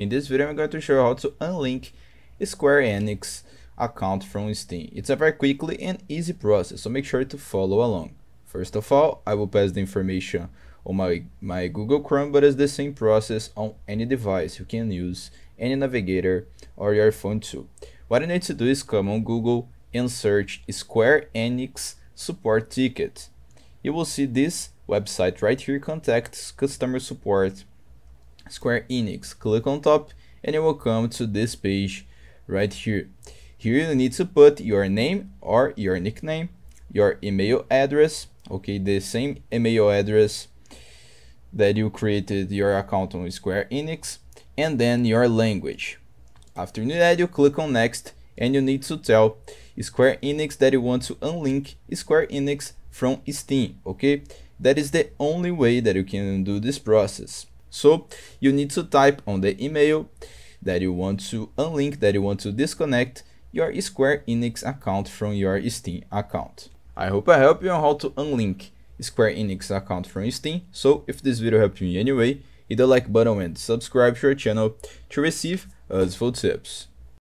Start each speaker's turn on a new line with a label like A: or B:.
A: In this video, I'm going to show you how to unlink Square Enix account from Steam. It's a very quickly and easy process, so make sure to follow along. First of all, I will pass the information on my, my Google Chrome, but it's the same process on any device. You can use any navigator or your phone too. What you need to do is come on Google and search Square Enix support ticket. You will see this website right here, contacts customer support Square Enix. Click on top and you will come to this page right here. Here you need to put your name or your nickname, your email address, okay, the same email address that you created your account on Square Enix, and then your language. After that, you click on next and you need to tell Square Enix that you want to unlink Square Enix from Steam, okay? That is the only way that you can do this process. So you need to type on the email that you want to unlink, that you want to disconnect your Square Enix account from your Steam account. I hope I helped you on how to unlink Square Enix account from Steam. So if this video helped you in any way, hit the like button and subscribe to our channel to receive useful tips.